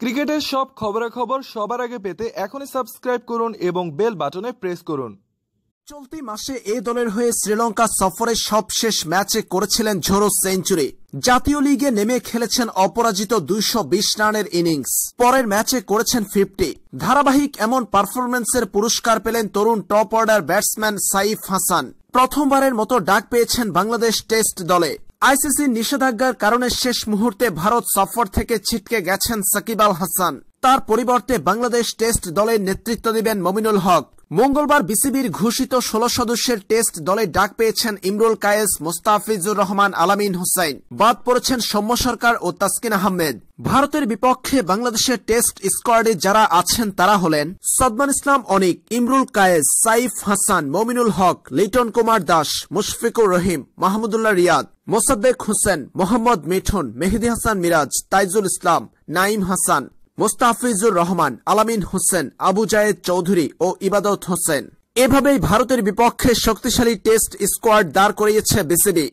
ক্রিকেটের সব খবরাখবর সবার আগে পেতে এখনই সাবস্ক্রাইব করুন এবং বেল বাটনে প্রেস করুন চলতি মাসে এ দলের হয়ে শ্রীলঙ্কা সফরে সবশেষ ম্যাচে করেছিলেন ঝোড়ো সেঞ্চুরি জাতীয় লিগে নেমে খেলেছেন অপরাজিত দুইশো বিশ রানের ইনিংস পরের ম্যাচে করেছেন ফিফটি ধারাবাহিক এমন পারফরমেন্সের পুরস্কার পেলেন তরুণ top order batsman Saif Hasan প্রথমবারের মতো ডাক পেয়েছেন বাংলাদেশ টেস্ট দলে আইসিসি নিষেধাজ্ঞার কারণে শেষ মুহূর্তে ভারত সফর থেকে ছিটকে গেছেন সাকিব আল হাসান তার পরিবর্তে বাংলাদেশ টেস্ট দলের নেতৃত্ব দিবেন মমিনুল হক মঙ্গলবার বিসিবির ঘোষিত ষোলো সদস্যের টেস্ট দলে ডাক পেয়েছেন ইমরুল কায়েস মোস্তাফিজুর রহমান আলামিন হুসাইন বাদ পড়েছেন সৌম্য সরকার ও তাসকিন আহমেদ ভারতের বিপক্ষে বাংলাদেশের টেস্ট স্কোয়াডে যারা আছেন তারা হলেন সদমান ইসলাম অনিক ইমরুল কায়েস সাইফ হাসান মমিনুল হক লিটন কুমার দাস মুশফিকুর রহিম মাহমুদুল্লাহ রিয়াদ মোসাদ্দেক হোসেন মোহাম্মদ মিঠুন মেহেদি হাসান মিরাজ তাইজুল ইসলাম নাইম হাসান মোস্তাফিজুর রহমান আলামিন হোসেন আবু জায়েদ চৌধুরী ও ইবাদত হোসেন এভাবেই ভারতের বিপক্ষে শক্তিশালী টেস্ট স্কোয়াড দাঁড় করিয়েছে বিসিবি